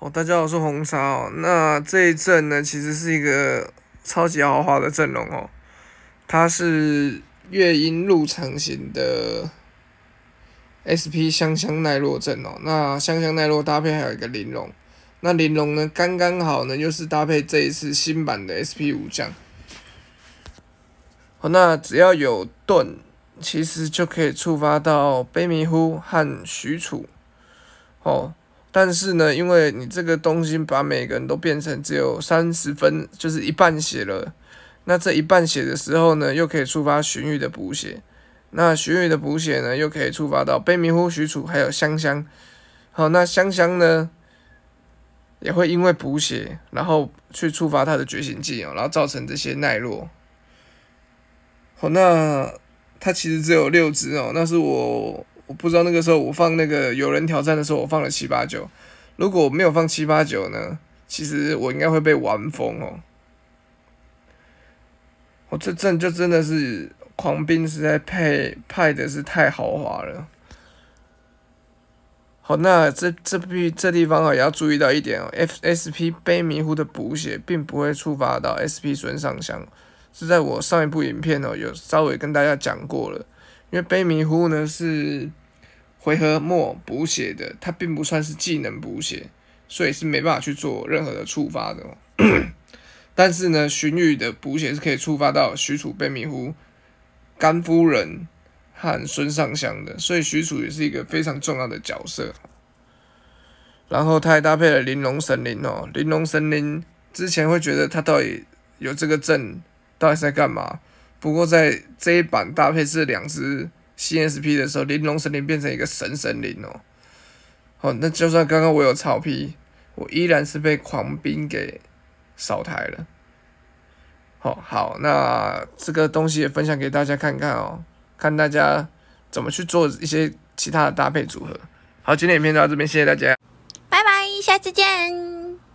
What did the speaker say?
哦，大家好，我是红茶哦。那这一阵呢，其实是一个超级豪华的阵容哦。它是月音入成型的 SP 香香奈落阵哦。那香香奈落搭配还有一个玲珑，那玲珑呢，刚刚好呢，又是搭配这一次新版的 SP 武将。哦，那只要有盾，其实就可以触发到卑弥呼和许褚。哦。但是呢，因为你这个东西把每个人都变成只有三十分，就是一半血了。那这一半血的时候呢，又可以触发荀彧的补血。那荀彧的补血呢，又可以触发到悲鸣糊、许褚还有香香。好，那香香呢，也会因为补血，然后去触发他的觉醒技哦，然后造成这些耐落。好，那他其实只有六只哦，那是我。我不知道那个时候我放那个有人挑战的时候，我放了七八九。如果我没有放七八九呢？其实我应该会被玩疯哦。我这阵就真的是狂兵，实在配派的是太豪华了。好，那这这地这地方啊，也要注意到一点哦。FSP 悲迷糊的补血并不会触发到 SP 孙尚香，是在我上一部影片哦有稍微跟大家讲过了。因为悲迷糊呢是。回合末补血的，它并不算是技能补血，所以是没办法去做任何的触发的。但是呢，荀彧的补血是可以触发到许褚、被迷糊、甘夫人和孙尚香的，所以许褚也是一个非常重要的角色。然后他还搭配了玲珑神灵哦，玲珑神灵之前会觉得他到底有这个阵到底是在干嘛？不过在这一版搭配是两只。CSP 的时候，玲珑神灵变成一个神神灵哦。好，那就算刚刚我有曹丕，我依然是被狂兵给扫台了。好好，那这个东西也分享给大家看看哦，看大家怎么去做一些其他的搭配组合。好，今天影片就到这边，谢谢大家，拜拜，下次见。